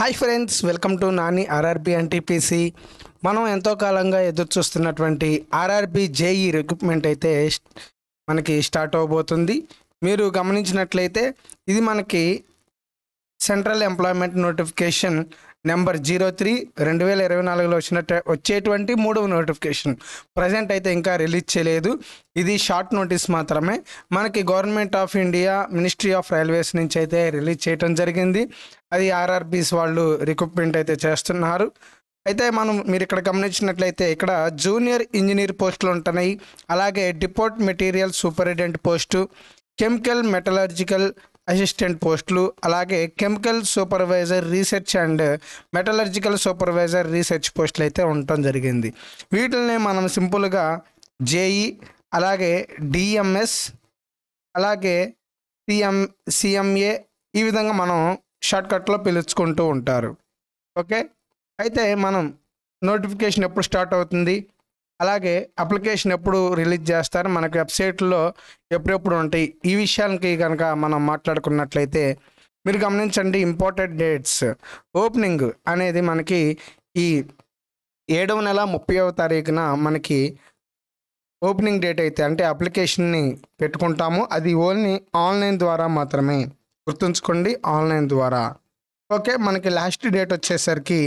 hi friends welcome to Nani RRB and మనం ఎంతో కాలంగా ఎదురు చూస్తున్నటువంటి ఆర్ఆర్బి జేఈ రిక్రూట్మెంట్ e అయితే మనకి స్టార్ట్ అవబోతుంది మీరు గమనించినట్లయితే ఇది మనకి central employment notification number zero three రెండు వేల ఇరవై నాలుగులో వచ్చిన వచ్చేటువంటి మూడవ నోటిఫికేషన్ ప్రజెంట్ అయితే ఇంకా రిలీజ్ చేయలేదు ఇది షార్ట్ నోటీస్ మాత్రమే మనకి government of India ministry of railways నుంచి అయితే రిలీజ్ చేయడం జరిగింది అది ఆర్ఆర్బీస్ వాళ్ళు రిక్రూట్మెంట్ అయితే చేస్తున్నారు అయితే మనం మీరు ఇక్కడ గమనించినట్లయితే ఇక్కడ జూనియర్ ఇంజనీర్ పోస్టులు ఉంటున్నాయి అలాగే depot material superintendent post chemical metallurgical assistant పోస్టులు అలాగే chemical supervisor research and metallurgical supervisor research పోస్టులు అయితే ఉండటం జరిగింది వీటిని మనం సింపుల్గా జేఈ e, అలాగే డిఎంఎస్ అలాగే సిఎం సిఎంఏ ఈ విధంగా మనం షార్ట్కట్లో పిలుచుకుంటూ ఉంటారు ఓకే అయితే మనం నోటిఫికేషన్ ఎప్పుడు స్టార్ట్ అవుతుంది అలాగే అప్లికేషన్ ఎప్పుడు రిలీజ్ చేస్తారు మనకు వెబ్సైట్లో ఎప్పుడెప్పుడు ఉంటాయి ఈ విషయానికి కనుక మనం మాట్లాడుకున్నట్లయితే మీరు గమనించండి ఇంపార్టెంట్ డేట్స్ ఓపెనింగ్ అనేది మనకి ఈ ఏడవ నెల ముప్పైవ తారీఖున మనకి ఓపెనింగ్ డేట్ అయితే అంటే అప్లికేషన్ని పెట్టుకుంటాము అది ఓన్లీ ఆన్లైన్ ద్వారా మాత్రమే గుర్తుంచుకోండి ఆన్లైన్ ద్వారా ఓకే మనకి లాస్ట్ డేట్ వచ్చేసరికి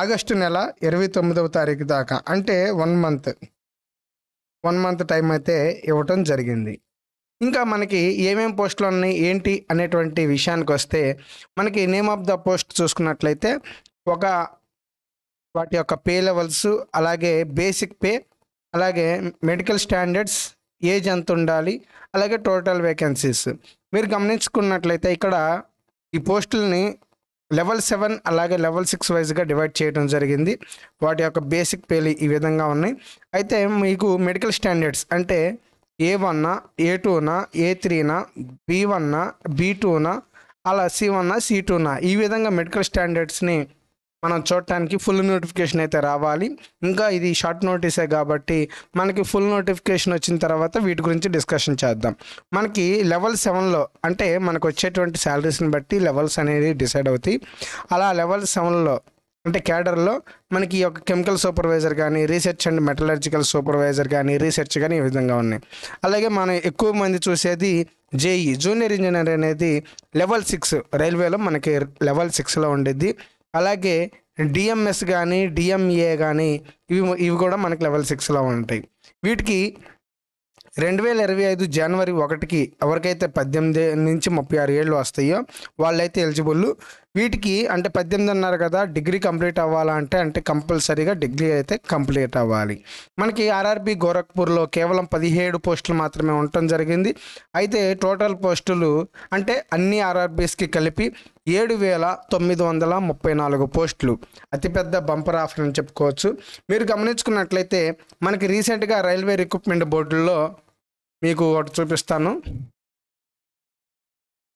ఆగస్టు నెల ఇరవై తొమ్మిదవ తారీఖు దాకా అంటే one month one month time అయితే ఇవ్వటం జరిగింది ఇంకా మనకి ఏమేం పోస్టులు ఉన్నాయి ఏంటి అనేటువంటి విషయానికి వస్తే మనకి నేమ్ ఆఫ్ ద పోస్ట్ చూసుకున్నట్లయితే ఒక వాటి యొక్క పే లెవెల్స్ అలాగే బేసిక్ పే అలాగే మెడికల్ స్టాండర్డ్స్ ఏజ్ ఎంత ఉండాలి అలాగే టోటల్ వేకెన్సీస్ మీరు గమనించుకున్నట్లయితే ఇక్కడ ఈ పోస్టుల్ని లెవెల్ సెవెన్ అలాగే లెవెల్ సిక్స్ వైజ్గా డివైడ్ చేయడం జరిగింది వాటి యొక్క బేసిక్ పేలు ఈ విధంగా ఉన్నాయి అయితే మీకు మెడికల్ స్టాండర్డ్స్ అంటే ఏ వన్నా ఏ టూనా ఏ త్రీనా బీ వన్నా బీ టూనా అలా సి వన్నా సి టూనా ఈ విధంగా మెడికల్ స్టాండర్డ్స్ని మనం చూడటానికి ఫుల్ నోటిఫికేషన్ అయితే రావాలి ఇంకా ఇది షార్ట్ నోటీసే కాబట్టి మనకి ఫుల్ నోటిఫికేషన్ వచ్చిన తర్వాత వీటి గురించి డిస్కషన్ చేద్దాం మనకి లెవెల్ సెవెన్లో అంటే మనకు వచ్చేటువంటి శాలరీస్ని బట్టి లెవెల్స్ అనేది డిసైడ్ అవుతాయి అలా లెవెల్ సెవెన్లో అంటే క్యాడర్లో మనకి ఈ యొక్క కెమికల్ సూపర్వైజర్ కానీ రీసెర్చ్ అండ్ మెటలర్జికల్ సూపర్వైజర్ కానీ రీసెర్చ్ కానీ ఈ విధంగా ఉన్నాయి అలాగే మనం ఎక్కువ మంది చూసేది జేఈ జూనియర్ ఇంజనీర్ అనేది లెవెల్ సిక్స్ రైల్వేలో మనకి లెవెల్ సిక్స్లో ఉండేది అలాగే డిఎంఎస్ కానీ డిఎంఏ కానీ ఇవి ఇవి కూడా మనకు లెవెల్ సిక్స్లో ఉంటాయి వీటికి రెండు వేల ఇరవై ఐదు జనవరి ఒకటికి ఎవరికైతే పద్దెనిమిది నుంచి ముప్పై ఆరు ఏళ్ళు వస్తాయో వాళ్ళైతే ఎలిజిబుల్ వీటికి అంటే పద్దెనిమిది అన్నారు కదా డిగ్రీ కంప్లీట్ అవ్వాలంటే అంటే కంపల్సరీగా డిగ్రీ అయితే కంప్లీట్ అవ్వాలి మనకి ఆర్ఆర్బి గోరఖ్పూర్లో కేవలం పదిహేడు పోస్టులు మాత్రమే ఉండటం జరిగింది అయితే టోటల్ పోస్టులు అంటే అన్ని ఆర్ఆర్బీస్కి కలిపి ఏడు వేల తొమ్మిది వందల ముప్పై నాలుగు పోస్టులు అతిపెద్ద బంపర్ ఆఫర్ అని చెప్పుకోవచ్చు మీరు గమనించుకున్నట్లయితే మనకి రీసెంట్గా రైల్వే రిక్రూట్మెంట్ బోర్డుల్లో మీకు ఒకటి చూపిస్తాను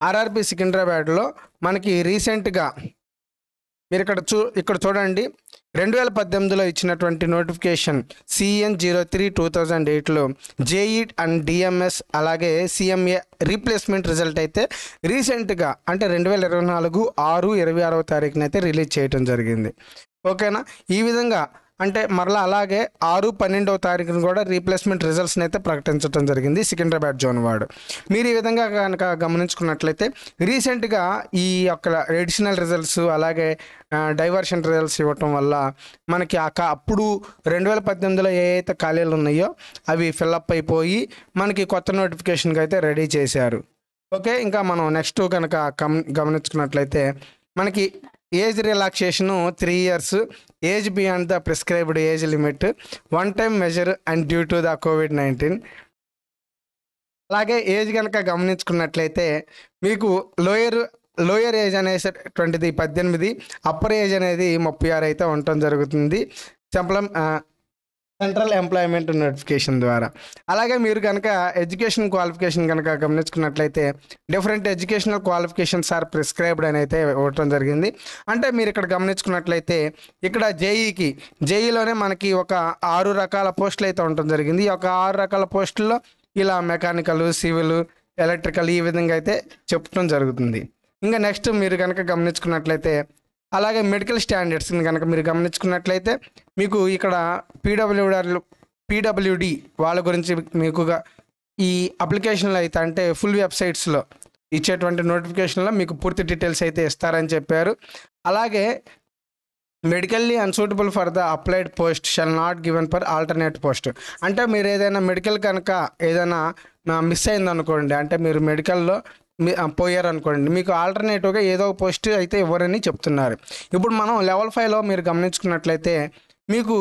ఆర్ఆర్బి సికింద్రాబాద్లో మనకి రీసెంట్గా మీరు ఇక్కడ చూ ఇక్కడ చూడండి రెండు వేల పద్దెనిమిదిలో ఇచ్చినటువంటి notification CEN zero three two thousand ఎయిట్లో జేఈ అండ్ డిఎంఎస్ అలాగే సిఎంఏ రీప్లేస్మెంట్ రిజల్ట్ అయితే రీసెంట్గా అంటే రెండు వేల ఇరవై నాలుగు ఆరు ఇరవై ఆరవ తారీఖునైతే రిలీజ్ చేయడం జరిగింది ఓకేనా ఈ విధంగా అంటే మరలా అలాగే ఆరు పన్నెండవ తారీఖున కూడా రీప్లేస్మెంట్ రిజల్ట్స్ని అయితే ప్రకటించడం జరిగింది సికింద్రాబాద్ జోన్ వాడు మీరు ఈ విధంగా కనుక గమనించుకున్నట్లయితే రీసెంట్గా ఈ యొక్క ఎడిషనల్ రిజల్ట్స్ అలాగే డైవర్షన్ రిజల్ట్స్ ఇవ్వటం వల్ల మనకి ఆ అప్పుడు రెండు వేల పద్దెనిమిదిలో ఏ అయితే ఖాళీలు ఉన్నాయో అవి ఫిల్అప్ అయిపోయి మనకి కొత్త నోటిఫికేషన్కి అయితే రెడీ చేశారు ఓకే ఇంకా మనం నెక్స్ట్ కనుక గమనించుకున్నట్లయితే మనకి age relaxation three years age beyond the prescribed age limit one time measure and due to the COVID nineteen అలాగే ఏజ్ కనుక గమనించుకున్నట్లయితే మీకు లోయర్ లోయర్ ఏజ్ అనేటువంటిది పద్దెనిమిది అప్పర్ ఏజ్ అనేది ముప్పై ఆరు అయితే ఉండటం జరుగుతుంది చంపలం సెంట్రల్ ఎంప్లాయ్మెంట్ నోటిఫికేషన్ ద్వారా అలాగే మీరు కనుక ఎడ్యుకేషన్ క్వాలిఫికేషన్ కనుక గమనించుకున్నట్లయితే different educational qualifications are prescribed అని అయితే ఇవ్వటం జరిగింది అంటే మీరు ఇక్కడ గమనించుకున్నట్లయితే ఇక్కడ జేఈకి జేఈలోనే మనకి ఒక ఆరు రకాల పోస్టులు అయితే ఉండటం జరిగింది ఈ ఆరు రకాల పోస్టుల్లో ఇలా మెకానికల్ సివిల్ ఎలక్ట్రికల్ ఈ విధంగా అయితే చెప్పడం జరుగుతుంది ఇంకా నెక్స్ట్ మీరు కనుక గమనించుకున్నట్లయితే అలాగే మెడికల్ స్టాండర్డ్స్ని కనుక మీరు గమనించుకున్నట్లయితే మీకు ఇక్కడ పీడబ్ల్యూడీఆర్లు పీడబ్ల్యూడి వాళ్ళ గురించి మీకుగా ఈ అప్లికేషన్లు అయితే అంటే ఫుల్ వెబ్సైట్స్లో ఇచ్చేటువంటి నోటిఫికేషన్లో మీకు పూర్తి డీటెయిల్స్ అయితే ఇస్తారని చెప్పారు అలాగే medically unsuitable for the applied post shall not given for alternate post అంటే మీరు ఏదైనా మెడికల్ కనుక ఏదైనా మిస్ అయిందనుకోండి అంటే మీరు మెడికల్లో పోయారు అనుకోండి మీకు ఆల్టర్నేటివ్గా ఏదో ఒక పోస్ట్ అయితే ఇవ్వరని చెప్తున్నారు ఇప్పుడు మనం లెవెల్ ఫైవ్లో మీరు గమనించుకున్నట్లయితే మీకు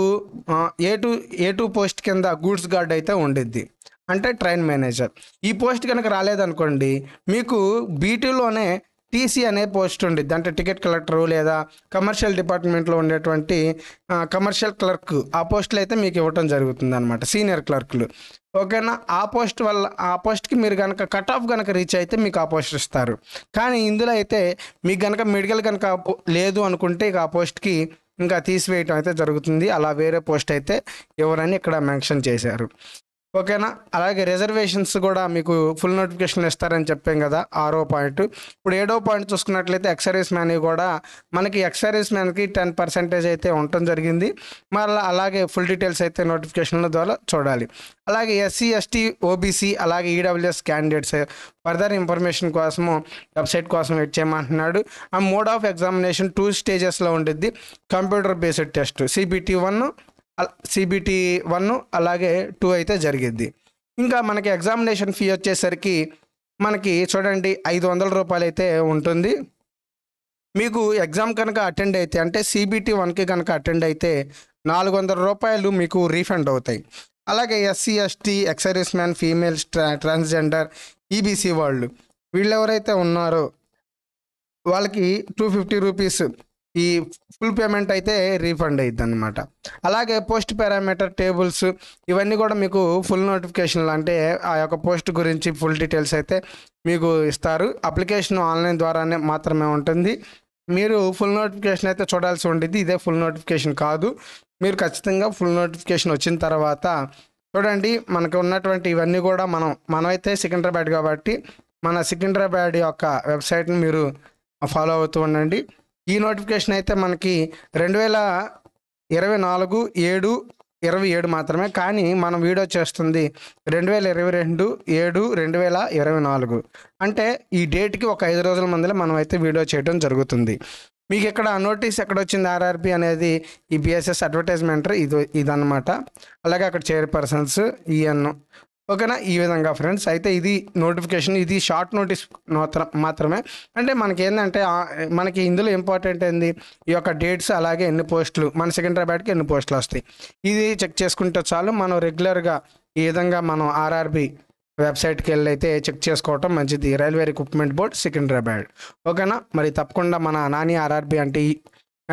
A two A two post కింద గూడ్స్ గార్డ్ అయితే ఉండిద్ది అంటే ట్రైన్ మేనేజర్ ఈ పోస్ట్ కనుక రాలేదనుకోండి మీకు బీటీలోనే టీసీ అనే పోస్ట్ ఉండిద్ది అంటే టికెట్ కలెక్టరు లేదా కమర్షియల్ డిపార్ట్మెంట్లో ఉండేటువంటి కమర్షియల్ క్లర్క్ ఆ పోస్టులు అయితే మీకు ఇవ్వటం జరుగుతుంది అనమాట సీనియర్ క్లర్కులు ఓకేనా ఆ పోస్ట్ వల్ల ఆ పోస్ట్కి మీరు కనుక కట్ ఆఫ్ కనుక రీచ్ అయితే మీకు ఆ పోస్ట్ ఇస్తారు కానీ ఇందులో అయితే మీకు కనుక మెడికల్ కనుక లేదు అనుకుంటే ఇక ఆ పోస్ట్కి ఇంకా తీసివేయటం అయితే జరుగుతుంది అలా వేరే పోస్ట్ అయితే ఎవరని ఇక్కడ మెన్షన్ చేశారు ఓకేనా అలాగే రిజర్వేషన్స్ కూడా మీకు ఫుల్ నోటిఫికేషన్ ఇస్తారని చెప్పాం కదా ఆరో పాయింట్ ఇప్పుడు ఏడో పాయింట్ చూసుకున్నట్లయితే ఎక్సర్వీస్ మ్యాన్ కూడా మనకి ఎక్సర్వీస్ మ్యాన్కి టెన్ పర్సెంటేజ్ అయితే ఉండటం జరిగింది మళ్ళీ అలాగే ఫుల్ డీటెయిల్స్ అయితే నోటిఫికేషన్ల ద్వారా చూడాలి అలాగే ఎస్సీ ఎస్టీ ఓబీసీ అలాగే ఈడబ్ల్యూఎస్ క్యాండిడేట్స్ ఫర్దర్ ఇన్ఫర్మేషన్ కోసము వెబ్సైట్ కోసం వెయిట్ చేయమంటున్నాడు ఆ మోడ్ ఆఫ్ ఎగ్జామినేషన్ టూ స్టేజెస్లో ఉండిద్ది computer based test CBT one CBT one అలాగే టూ అయితే జరిగింది ఇంకా మనకి ఎగ్జామినేషన్ ఫీ వచ్చేసరికి మనకి చూడండి ఐదు వందల రూపాయలు అయితే ఉంటుంది మీకు ఎగ్జామ్ కనుక అటెండ్ అయితే అంటే సిబిటి వన్కి కనుక అటెండ్ అయితే నాలుగు వందల రూపాయలు మీకు రీఫండ్ అవుతాయి అలాగే SC ST ex service man female ట్రా ట్రాన్స్జెండర్ ఈబీసీ వాళ్ళు వీళ్ళు ఎవరైతే ఉన్నారో వాళ్ళకి టూ ఫిఫ్టీ రూపీస్ ఈ ఫుల్ పేమెంట్ అయితే రీఫండ్ అయ్యిద్ది అనమాట అలాగే పోస్ట్ పారామీటర్ టేబుల్స్ ఇవన్నీ కూడా మీకు ఫుల్ నోటిఫికేషన్లు అంటే ఆ యొక్క పోస్ట్ గురించి ఫుల్ డీటెయిల్స్ అయితే మీకు ఇస్తారు అప్లికేషన్ ఆన్లైన్ ద్వారానే మాత్రమే ఉంటుంది మీరు ఫుల్ నోటిఫికేషన్ అయితే చూడాల్సి ఉండేది ఇదే ఫుల్ నోటిఫికేషన్ కాదు మీరు ఖచ్చితంగా ఫుల్ నోటిఫికేషన్ వచ్చిన తర్వాత చూడండి మనకు ఉన్నటువంటి ఇవన్నీ కూడా మనం మనమైతే సికింద్రాబాద్ కాబట్టి మన సికింద్రాబాద్ యొక్క వెబ్సైట్ని మీరు ఫాలో అవుతూ ఉండండి ఈ నోటిఫికేషన్ అయితే మనకి రెండు వేల ఇరవై నాలుగు ఏడు ఇరవై ఏడు మాత్రమే కానీ మనం వీడియో చేస్తుంది రెండు వేల ఇరవై రెండు ఏడు రెండు వేల ఇరవై నాలుగు అంటే ఈ డేట్కి ఒక ఐదు రోజుల ముందులో మనం అయితే వీడియో చేయడం జరుగుతుంది మీకు ఇక్కడ నోటీస్ ఎక్కడ వచ్చింది ఆర్ఆర్పి అనేది ఈ బిఎస్ఎస్ అడ్వర్టైజ్మెంట్ ఇది ఇదన్నమాట అలాగే అక్కడ చైర్పర్సన్స్ ఈఎన్ ఓకేనా ఈ విధంగా ఫ్రెండ్స్ అయితే ఇది నోటిఫికేషన్ ఇది షార్ట్ నోటీస్ మాత్రమే అంటే మనకి ఏంటంటే మనకి ఇందులో ఇంపార్టెంట్ ఏంది ఈ యొక్క డేట్స్ అలాగే ఎన్ని పోస్టులు మన బ్యాట్కి ఎన్ని పోస్టులు వస్తాయి ఇది చెక్ చేసుకుంటే చాలు మనం రెగ్యులర్గా ఈ విధంగా మనం ఆర్ఆర్బి వెబ్సైట్కి వెళ్ళి అయితే చెక్ చేసుకోవటం మంచిది రైల్వే బోర్డు బోర్డ్ బ్యాడ్ ఓకేనా మరి తప్పకుండా మన నాని ఆర్ఆర్బి అంటే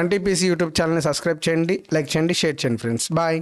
ఎన్టీపీసీ యూట్యూబ్ ఛానల్ని సబ్స్క్రైబ్ చేయండి లైక్ చేయండి షేర్ చేయండి ఫ్రెండ్స్ బాయ్